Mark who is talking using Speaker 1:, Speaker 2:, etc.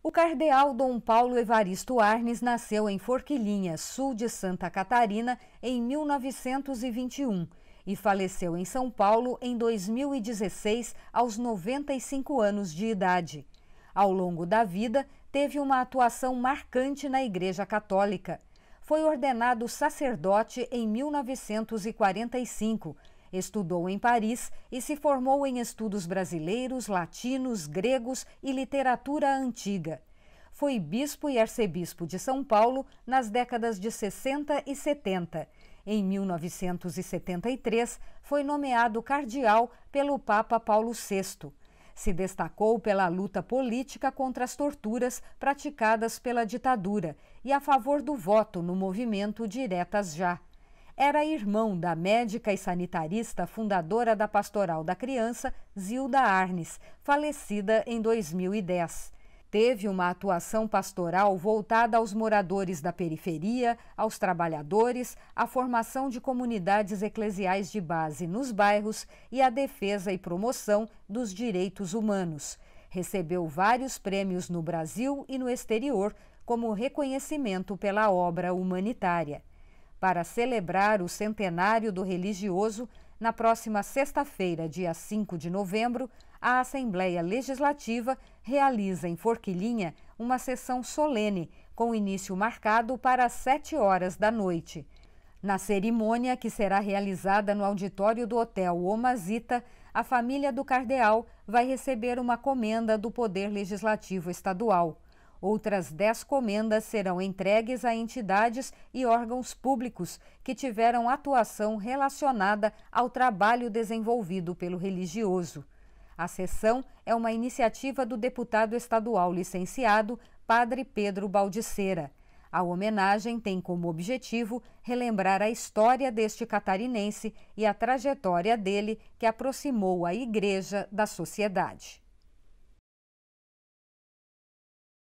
Speaker 1: O cardeal Dom Paulo Evaristo Arnes nasceu em Forquilinha, sul de Santa Catarina, em 1921 e faleceu em São Paulo em 2016, aos 95 anos de idade. Ao longo da vida, teve uma atuação marcante na Igreja Católica. Foi ordenado sacerdote em 1945 Estudou em Paris e se formou em estudos brasileiros, latinos, gregos e literatura antiga. Foi bispo e arcebispo de São Paulo nas décadas de 60 e 70. Em 1973, foi nomeado cardeal pelo Papa Paulo VI. Se destacou pela luta política contra as torturas praticadas pela ditadura e a favor do voto no movimento Diretas Já era irmão da médica e sanitarista fundadora da Pastoral da Criança, Zilda Arnes, falecida em 2010 teve uma atuação pastoral voltada aos moradores da periferia, aos trabalhadores, à formação de comunidades eclesiais de base nos bairros e à defesa e promoção dos direitos humanos. Recebeu vários prêmios no Brasil e no exterior como reconhecimento pela obra humanitária para celebrar o centenário do religioso, na próxima sexta-feira, dia 5 de novembro, a Assembleia Legislativa realiza em Forquilhinha uma sessão solene, com início marcado para as 7 horas da noite. Na cerimônia, que será realizada no auditório do Hotel Omazita, a família do cardeal vai receber uma comenda do Poder Legislativo Estadual. Outras dez comendas serão entregues a entidades e órgãos públicos que tiveram atuação relacionada ao trabalho desenvolvido pelo religioso. A sessão é uma iniciativa do deputado estadual licenciado Padre Pedro Baldiceira. A homenagem tem como objetivo relembrar a história deste catarinense e a trajetória dele que aproximou a igreja da sociedade.